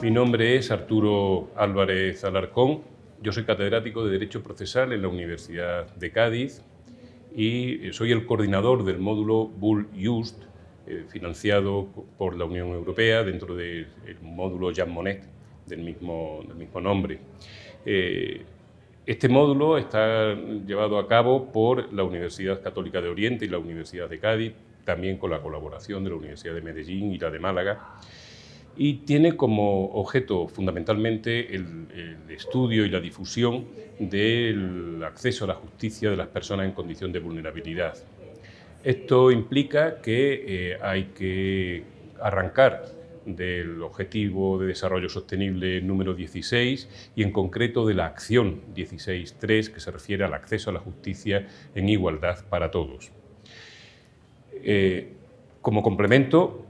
Mi nombre es Arturo Álvarez Alarcón. Yo soy catedrático de Derecho Procesal en la Universidad de Cádiz y eh, soy el coordinador del módulo Bull Just, eh, financiado por la Unión Europea dentro del módulo Jean Monnet del mismo, nombre. Eh, este módulo está llevado a cabo por la Universidad Católica de Oriente y la Universidad de Cádiz, también con la colaboración de la Universidad de Medellín y la de Málaga y tiene como objeto fundamentalmente el, estudio y la difusión del acceso a la justicia de las personas en condición de vulnerabilidad. Esto implica que eh, hay que arrancar del Objetivo de Desarrollo Sostenible número 16 y en concreto de la acción 16.3 que se refiere al acceso a la justicia en igualdad para todos. Eh, como complemento,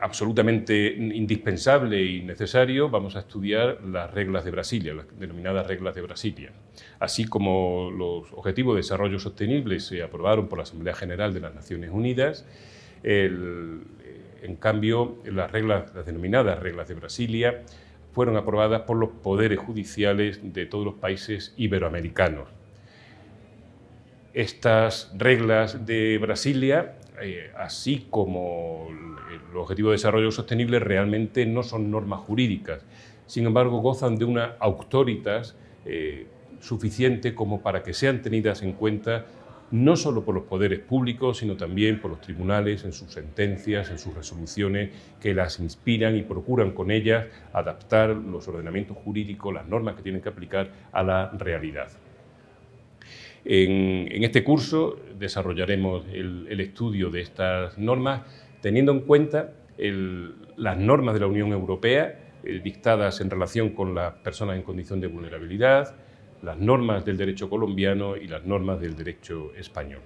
absolutamente indispensable y necesario, vamos a estudiar las reglas de Brasilia, las denominadas reglas de Brasilia. Así como los Objetivos de Desarrollo Sostenible se aprobaron por la Asamblea General de las Naciones Unidas, eh, en cambio, las, reglas, las denominadas reglas de Brasilia fueron aprobadas por los poderes judiciales de todos los países iberoamericanos. Estas reglas de Brasilia eh, así como el Objetivo de Desarrollo Sostenible, realmente no son normas jurídicas. Sin embargo, gozan de una autoritas eh, suficiente como para que sean tenidas en cuenta no solo por los poderes públicos, sino también por los tribunales en sus sentencias, en sus resoluciones, que las inspiran y procuran con ellas adaptar los ordenamientos jurídicos, las normas que tienen que aplicar a la realidad. En, este curso desarrollaremos el, estudio de estas normas teniendo en cuenta las normas de la Unión Europea dictadas en relación con las personas en condición de vulnerabilidad, las normas del derecho colombiano y las normas del derecho español.